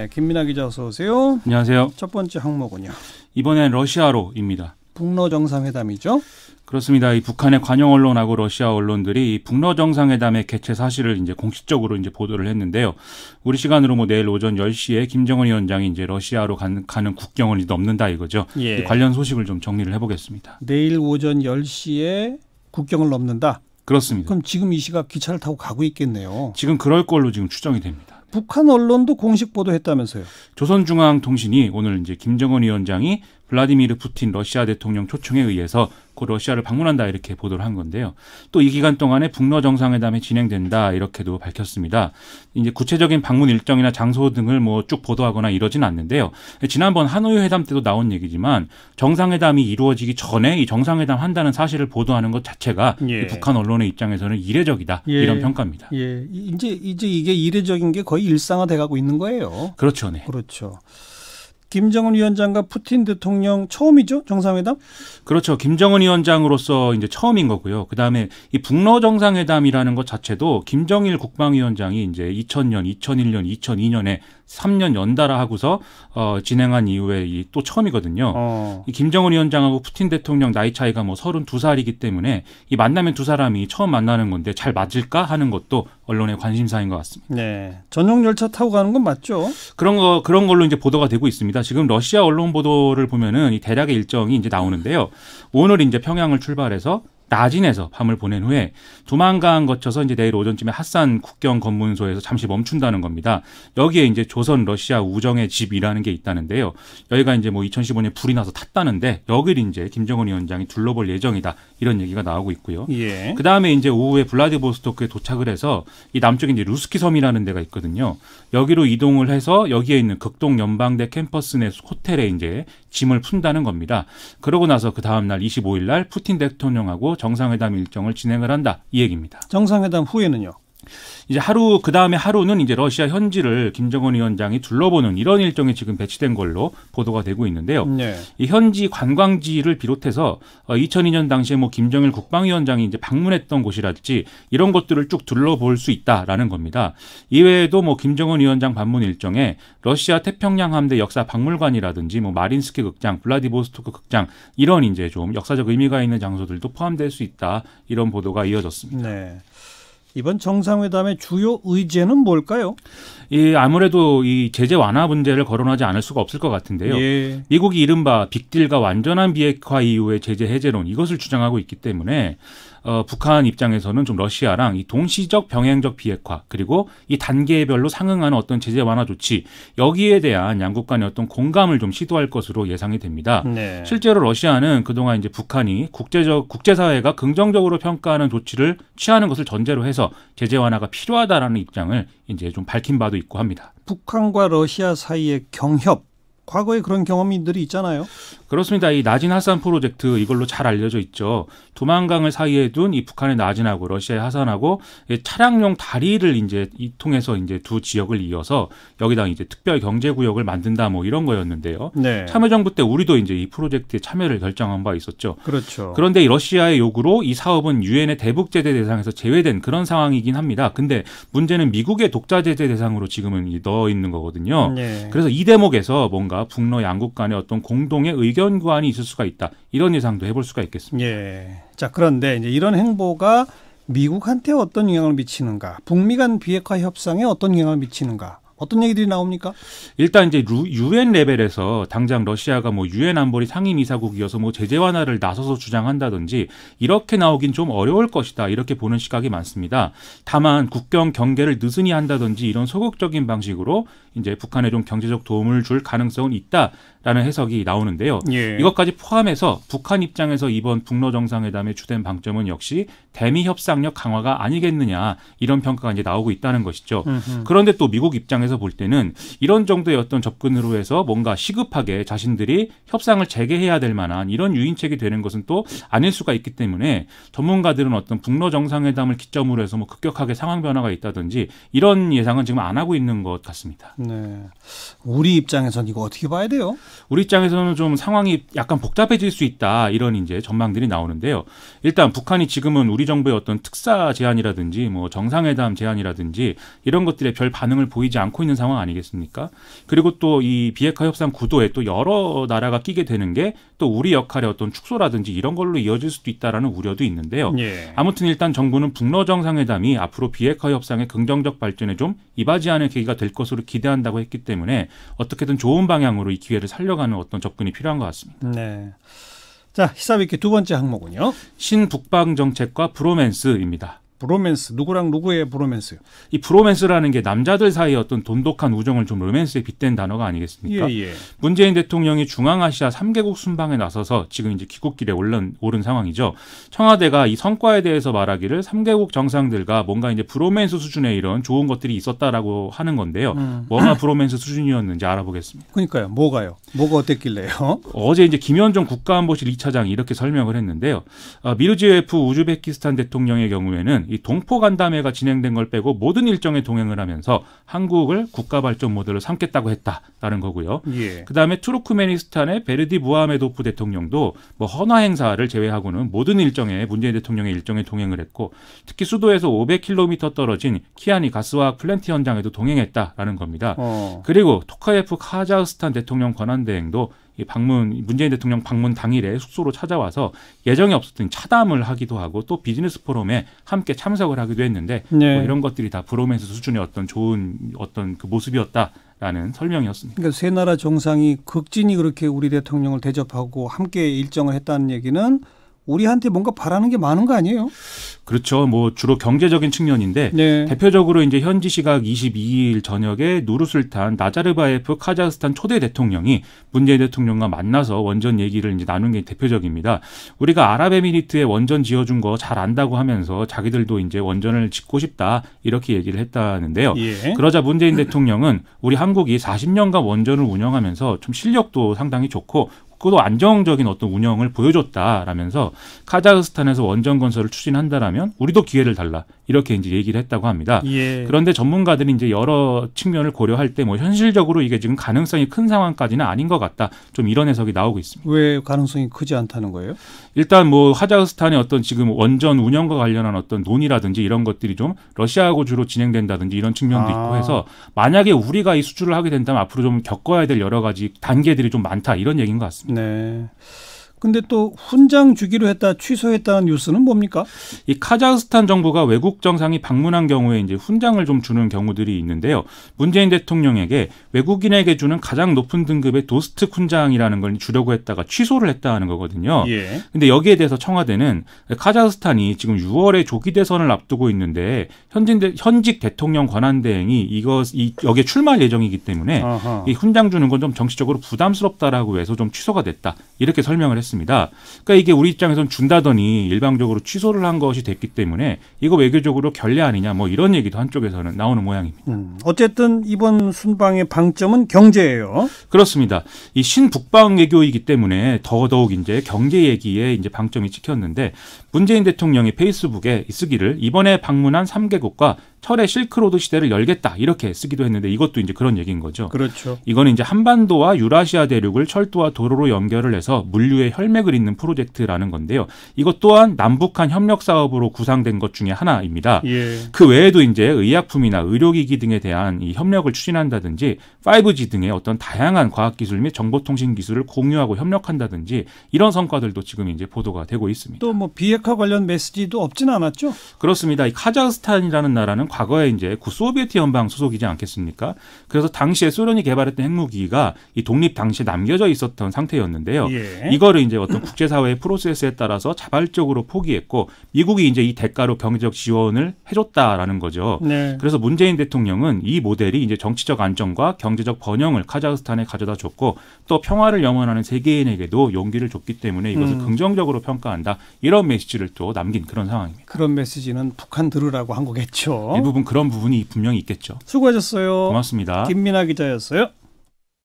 네, 김민아 기자 어서 오세요. 안녕하세요. 첫 번째 항목은요. 이번엔 러시아로입니다. 북러 정상회담이죠. 그렇습니다. 이 북한의 관영 언론하고 러시아 언론들이 이 북러 정상회담의 개최 사실을 이제 공식적으로 이제 보도를 했는데요. 우리 시간으로 뭐 내일 오전 10시에 김정은 위원장이 이제 러시아로 가 가는 국경을 넘는다 이거죠. 예. 관련 소식을 좀 정리를 해보겠습니다. 내일 오전 10시에 국경을 넘는다. 그렇습니다. 그럼 지금 이 시각 기차를 타고 가고 있겠네요. 지금 그럴 걸로 지금 추정이 됩니다. 북한 언론도 공식 보도했다면서요. 조선중앙통신이 오늘 이제 김정은 위원장이 블라디미르 푸틴 러시아 대통령 초청에 의해서 곧 러시아를 방문한다 이렇게 보도를 한 건데요. 또 이 기간 동안에 북러 정상회담이 진행된다 이렇게도 밝혔습니다. 이제 구체적인 방문 일정이나 장소 등을 뭐 쭉 보도하거나 이러진 않는데요. 지난번 하노이 회담 때도 나온 얘기지만 정상회담이 이루어지기 전에 이 정상회담 한다는 사실을 보도하는 것 자체가 예. 북한 언론의 입장에서는 이례적이다 예. 이런 평가입니다. 예. 이제 이제 이게 이례적인 게 거의 일상화돼가고 있는 거예요. 그렇죠, 네. 그렇죠. 김정은 위원장과 푸틴 대통령 처음이죠 정상회담? 그렇죠. 김정은 위원장으로서 이제 처음인 거고요. 그 다음에 이 북러 정상회담이라는 것 자체도 김정일 국방위원장이 이제 2000년, 2001년, 2002년에 3년 연달아 하고서 어, 진행한 이후에 또 처음이거든요. 어. 이 김정은 위원장하고 푸틴 대통령 나이 차이가 뭐 32살이기 때문에 이 만나면 두 사람이 처음 만나는 건데 잘 맞을까 하는 것도 언론의 관심사인 것 같습니다. 네, 전용 열차 타고 가는 건 맞죠? 그런 거 그런 걸로 이제 보도가 되고 있습니다. 그러니까 지금 러시아 언론 보도를 보면은 이 대략의 일정이 이제 나오는데요. 오늘 이제 평양을 출발해서 나진에서 밤을 보낸 후에 조만간 거쳐서 이제 내일 오전쯤에 핫산 국경 검문소에서 잠시 멈춘다는 겁니다. 여기에 이제 조선 러시아 우정의 집이라는 게 있다는데요. 여기가 이제 뭐 2015년에 불이 나서 탔다는데 여길 이제 김정은 위원장이 둘러볼 예정이다 이런 얘기가 나오고 있고요. 예. 그 다음에 이제 오후에 블라디보스토크에 도착을 해서 이 남쪽에 이제 루스키 섬이라는 데가 있거든요. 여기로 이동을 해서 여기에 있는 극동 연방대 캠퍼스 내 호텔에 이제 짐을 푼다는 겁니다. 그러고 나서 그 다음 날 25일 날 푸틴 대통령하고 정상회담 일정을 진행을 한다 이 얘기입니다. 정상회담 후에는요? 이제 하루 그 다음에 하루는 이제 러시아 현지를 김정은 위원장이 둘러보는 이런 일정이 지금 배치된 걸로 보도가 되고 있는데요. 네. 이 현지 관광지를 비롯해서 2002년 어, 당시에 뭐 김정일 국방위원장이 이제 방문했던 곳이랄지 이런 것들을 쭉 둘러볼 수 있다라는 겁니다. 이외에도 뭐 김정은 위원장 방문 일정에 러시아 태평양 함대 역사 박물관이라든지 뭐 마린스키 극장, 블라디보스토크 극장 이런 이제 좀 역사적 의미가 있는 장소들도 포함될 수 있다 이런 보도가 이어졌습니다. 네. 이번 정상회담의 주요 의제는 뭘까요? 이 아무래도 이 제재 완화 문제를 거론하지 않을 수가 없을 것 같은데요. 예. 미국이 이른바 빅딜과 완전한 비핵화 이후의 제재 해제론 이것을 주장하고 있기 때문에 어, 북한 입장에서는 좀 러시아랑 이 동시적 병행적 비핵화 그리고 이 단계별로 상응하는 어떤 제재 완화 조치 여기에 대한 양국 간의 어떤 공감을 좀 시도할 것으로 예상이 됩니다. 네. 실제로 러시아는 그동안 이제 북한이 국제적 국제사회가 긍정적으로 평가하는 조치를 취하는 것을 전제로 해서 제재 완화가 필요하다라는 입장을 이제 좀 밝힌 바도 있고 합니다. 북한과 러시아 사이의 경협 과거에 그런 경험들이 있잖아요. 그렇습니다. 이 나진 하산 프로젝트 이걸로 잘 알려져 있죠. 두만강을 사이에 둔 이 북한의 나진하고 러시아의 하산하고 차량용 다리를 이제 이 통해서 이제 두 지역을 이어서 여기다 이제 특별 경제 구역을 만든다 뭐 이런 거였는데요. 네. 참여정부 때 우리도 이제 이 프로젝트에 참여를 결정한 바 있었죠. 그렇죠. 그런데 러시아의 요구로 이 사업은 유엔의 대북 제재 대상에서 제외된 그런 상황이긴 합니다. 근데 문제는 미국의 독자 제재 대상으로 지금은 넣어 있는 거거든요. 네. 그래서 이 대목에서 뭔가 정부라든가 북러 양국 간의 어떤 공동의 의견 구안이 있을 수가 있다. 이런 예상도 해볼 수가 있겠습니다. 예. 자, 그런데 이제 이런 행보가 미국한테 어떤 영향을 미치는가? 북미 간 비핵화 협상에 어떤 영향을 미치는가? 어떤 얘기들이 나옵니까? 일단 이제 유엔 레벨에서 당장 러시아가 뭐 유엔 안보리 상임 이사국이어서 뭐 제재 완화를 나서서 주장한다든지 이렇게 나오긴 좀 어려울 것이다 이렇게 보는 시각이 많습니다. 다만 국경 경계를 느슨히 한다든지 이런 소극적인 방식으로 이제 북한에 좀 경제적 도움을 줄 가능성은 있다라는 해석이 나오는데요. 예. 이것까지 포함해서 북한 입장에서 이번 북러 정상회담의 주된 방점은 역시 대미 협상력 강화가 아니겠느냐 이런 평가가 이제 나오고 있다는 것이죠. 음흠. 그런데 또 미국 입장에서 볼 때는 이런 정도의 어떤 접근으로 해서 뭔가 시급하게 자신들이 협상을 재개해야 될 만한 이런 유인책이 되는 것은 또 아닐 수가 있기 때문에 전문가들은 어떤 북러 정상회담을 기점으로 해서 뭐 급격하게 상황 변화가 있다든지 이런 예상은 지금 안 하고 있는 것 같습니다. 네. 우리 입장에서는 이거 어떻게 봐야 돼요? 우리 입장에서는 좀 상황이 약간 복잡해질 수 있다 이런 이제 전망들이 나오는데요. 일단 북한이 지금은 우리 우리 정부의 어떤 특사 제안이라든지 뭐 정상회담 제안이라든지 이런 것들에 별 반응을 보이지 않고 있는 상황 아니겠습니까? 그리고 또 이 비핵화 협상 구도에 또 여러 나라가 끼게 되는 게 또 우리 역할의 어떤 축소라든지 이런 걸로 이어질 수도 있다라는 우려도 있는데요. 예. 아무튼 일단 정부는 북러 정상회담이 앞으로 비핵화 협상의 긍정적 발전에 좀 이바지하는 계기가 될 것으로 기대한다고 했기 때문에 어떻게든 좋은 방향으로 이 기회를 살려가는 어떤 접근이 필요한 것 같습니다. 네. 자, 히사비키 두 번째 항목은요. 신북방 정책과 브로맨스입니다. 브로맨스 누구랑 누구의 브로맨스요? 이 브로맨스라는 게 남자들 사이의 어떤 돈독한 우정을 좀 로맨스에 빗댄 단어가 아니겠습니까? 예, 예. 문재인 대통령이 중앙아시아 3개국 순방에 나서서 지금 이제 귀국길에 오른, 오른 상황이죠. 청와대가 이 성과에 대해서 말하기를 3개국 정상들과 뭔가 이제 브로맨스 수준의 이런 좋은 것들이 있었다라고 하는 건데요. 음. 뭐가 브로맨스 수준이었는지 알아보겠습니다. 그러니까요. 뭐가요? 뭐가 어땠길래요? 어제 이제 김현종 국가안보실 2차장이 이렇게 설명을 했는데요. 아, 미르지에프 우즈베키스탄 대통령의 경우에는 이 동포 간담회가 진행된 걸 빼고 모든 일정에 동행을 하면서 한국을 국가 발전 모델로 삼겠다고 했다라는 거고요. 예. 그다음에 투르크메니스탄의 베르디 무하메도프 대통령도 뭐 헌화 행사를 제외하고는 모든 일정에 문재인 대통령의 일정에 동행을 했고 특히 수도에서 500km 떨어진 키아니 가스화학 플랜트 현장에도 동행했다라는 겁니다. 어. 그리고 토카예프 카자흐스탄 대통령 권한 대행도 이 방문 문재인 대통령 방문 당일에 숙소로 찾아와서 예정이 없었던 차담을 하기도 하고 또 비즈니스 포럼에 함께 참석을 하기도 했는데 네. 뭐 이런 것들이 다 브로맨스 수준의 어떤 좋은 어떤 그 모습이었다. 라는 설명이었습니다. 그러니까 세 나라 정상이 극진히 그렇게 우리 대통령을 대접하고 함께 일정을 했다는 얘기는 우리한테 뭔가 바라는 게 많은 거 아니에요? 그렇죠. 뭐 주로 경제적인 측면인데 네. 대표적으로 이제 현지 시각 22일 저녁에 누르술탄 나자르바예프 카자흐스탄 초대 대통령이 문재인 대통령과 만나서 원전 얘기를 이제 나눈 게 대표적입니다. 우리가 아랍에미리트에 원전 지어준 거 잘 안다고 하면서 자기들도 이제 원전을 짓고 싶다 이렇게 얘기를 했다는데요. 예. 그러자 문재인 대통령은 우리 한국이 40년간 원전을 운영하면서 좀 실력도 상당히 좋고 적어도 안정적인 어떤 운영을 보여줬다라면서 카자흐스탄에서 원전 건설을 추진한다라면 우리도 기회를 달라 이렇게 이제 얘기를 했다고 합니다. 예. 그런데 전문가들이 이제 여러 측면을 고려할 때 뭐 현실적으로 이게 지금 가능성이 큰 상황까지는 아닌 것 같다. 좀 이런 해석이 나오고 있습니다. 왜 가능성이 크지 않다는 거예요? 일단 뭐 카자흐스탄의 어떤 지금 원전 운영과 관련한 어떤 논의라든지 이런 것들이 좀 러시아하고 주로 진행된다든지 이런 측면도 아. 있고 해서 만약에 우리가 이 수출을 하게 된다면 앞으로 좀 겪어야 될 여러 가지 단계들이 좀 많다 이런 얘기인 것 같습니다. 네. 근데 또 훈장 주기로 했다 취소했다는 뉴스는 뭡니까? 이 카자흐스탄 정부가 외국 정상이 방문한 경우에 이제 훈장을 좀 주는 경우들이 있는데요. 문재인 대통령에게 외국인에게 주는 가장 높은 등급의 도스트 훈장이라는 걸 주려고 했다가 취소를 했다 하는 거거든요. 예. 근데 여기에 대해서 청와대는 카자흐스탄이 지금 6월에 조기 대선을 앞두고 있는데 현진 현직 대통령 권한 대행이 이것 이 여기에 출마할 예정이기 때문에 아하. 이 훈장 주는 건 좀 정치적으로 부담스럽다라고 해서 좀 취소가 됐다. 이렇게 설명을 했습니다. 했습니다. 그러니까 이게 우리 입장에선 준다더니 일방적으로 취소를 한 것이 됐기 때문에 이거 외교적으로 결례 아니냐 뭐 이런 얘기도 한쪽에서는 나오는 모양입니다. 음, 어쨌든 이번 순방의 방점은 경제예요. 그렇습니다. 이 신북방 외교이기 때문에 더더욱 이제 경제 얘기에 이제 방점이 찍혔는데 문재인 대통령이 페이스북에 쓰기를 이번에 방문한 3개국과 철의 실크로드 시대를 열겠다 이렇게 쓰기도 했는데 이것도 이제 그런 얘기인 거죠. 그렇죠. 이건 이제 한반도와 유라시아 대륙을 철도와 도로로 연결을 해서 물류의 혈맥을 잇는 프로젝트라는 건데요. 이것 또한 남북한 협력 사업으로 구상된 것 중에 하나입니다. 예. 그 외에도 이제 의약품이나 의료기기 등에 대한 이 협력을 추진한다든지 5G 등의 어떤 다양한 과학기술 및 정보통신 기술을 공유하고 협력한다든지 이런 성과들도 지금 이제 보도가 되고 있습니다. 또 뭐 비핵화 관련 메시지도 없진 않았죠? 그렇습니다. 이 카자흐스탄이라는 나라는 과거에 이제 구소비에트 연방 소속이지 않겠습니까? 그래서 당시에 소련이 개발했던 핵무기가 이 독립 당시에 남겨져 있었던 상태였는데요. 예. 이거를 이제 어떤 국제사회의 프로세스에 따라서 자발적으로 포기했고 미국이 이제 이 대가로 경제적 지원을 해줬다라는 거죠. 네. 그래서 문재인 대통령은 이 모델이 이제 정치적 안정과 경제적 번영을 카자흐스탄에 가져다 줬고 또 평화를 영원하는 세계인에게도 용기를 줬기 때문에 이것을 음. 긍정적으로 평가한다 이런 메시지를 또 남긴 그런 상황입니다. 그런 메시지는 북한 들으라고 한 거겠죠. 이부분 그런 부분이 분명히 있겠죠. 수고하셨어요. 고맙습니다. 김민아 기자였어요.